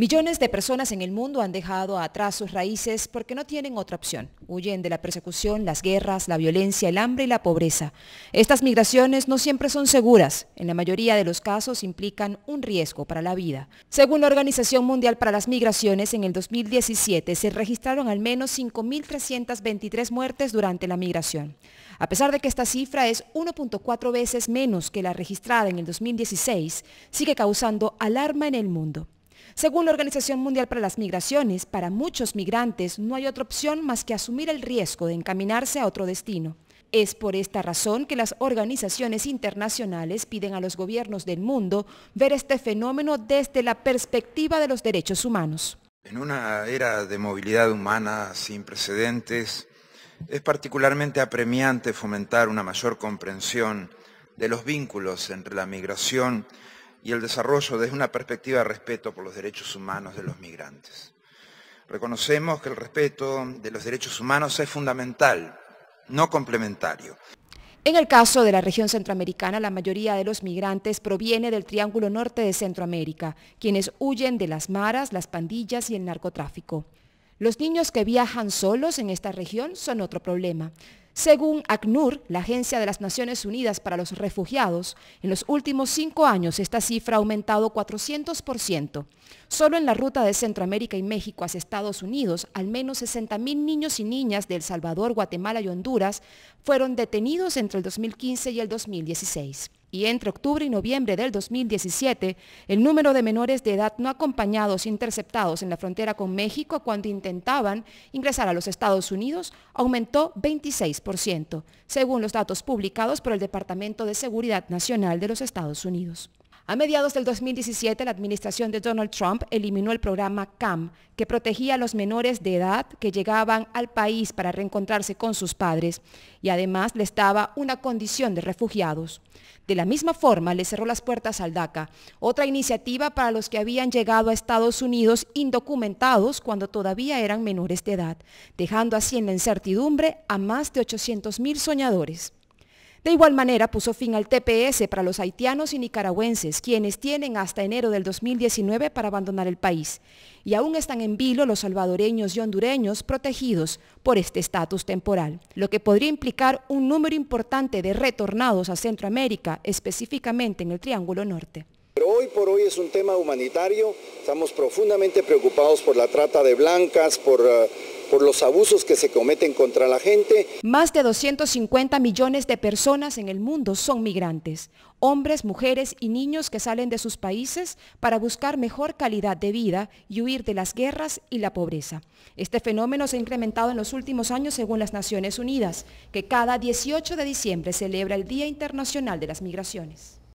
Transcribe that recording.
Millones de personas en el mundo han dejado atrás sus raíces porque no tienen otra opción. Huyen de la persecución, las guerras, la violencia, el hambre y la pobreza. Estas migraciones no siempre son seguras. En la mayoría de los casos implican un riesgo para la vida. Según la Organización Mundial para las Migraciones, en el 2017 se registraron al menos 5.323 muertes durante la migración. A pesar de que esta cifra es 1.4 veces menos que la registrada en el 2016, sigue causando alarma en el mundo. Según la Organización Mundial para las Migraciones, para muchos migrantes no hay otra opción más que asumir el riesgo de encaminarse a otro destino. Es por esta razón que las organizaciones internacionales piden a los gobiernos del mundo ver este fenómeno desde la perspectiva de los derechos humanos. En una era de movilidad humana sin precedentes, es particularmente apremiante fomentar una mayor comprensión de los vínculos entre la migración y el desarrollo desde una perspectiva de respeto por los derechos humanos de los migrantes. Reconocemos que el respeto de los derechos humanos es fundamental, no complementario. En el caso de la región centroamericana, la mayoría de los migrantes proviene del Triángulo Norte de Centroamérica, quienes huyen de las maras, las pandillas y el narcotráfico. Los niños que viajan solos en esta región son otro problema. Según ACNUR, la Agencia de las Naciones Unidas para los Refugiados, en los últimos cinco años esta cifra ha aumentado 400%. Solo en la ruta de Centroamérica y México hacia Estados Unidos, al menos 60.000 niños y niñas de El Salvador, Guatemala y Honduras fueron detenidos entre el 2015 y el 2016 y entre octubre y noviembre del 2017, el número de menores de edad no acompañados e interceptados en la frontera con México cuando intentaban ingresar a los Estados Unidos aumentó 26%, según los datos publicados por el Departamento de Seguridad Nacional de los Estados Unidos. A mediados del 2017, la administración de Donald Trump eliminó el programa CAM, que protegía a los menores de edad que llegaban al país para reencontrarse con sus padres y además les daba una condición de refugiados. De la misma forma, le cerró las puertas al DACA, otra iniciativa para los que habían llegado a Estados Unidos indocumentados cuando todavía eran menores de edad, dejando así en la incertidumbre a más de 800.000 soñadores. De igual manera, puso fin al TPS para los haitianos y nicaragüenses, quienes tienen hasta enero del 2019 para abandonar el país. Y aún están en vilo los salvadoreños y hondureños protegidos por este estatus temporal, lo que podría implicar un número importante de retornados a Centroamérica, específicamente en el Triángulo Norte. Pero hoy por hoy es un tema humanitario, estamos profundamente preocupados por la trata de blancas, por... Eh, por los abusos que se cometen contra la gente. Más de 250 millones de personas en el mundo son migrantes, hombres, mujeres y niños que salen de sus países para buscar mejor calidad de vida y huir de las guerras y la pobreza. Este fenómeno se ha incrementado en los últimos años según las Naciones Unidas, que cada 18 de diciembre celebra el Día Internacional de las Migraciones.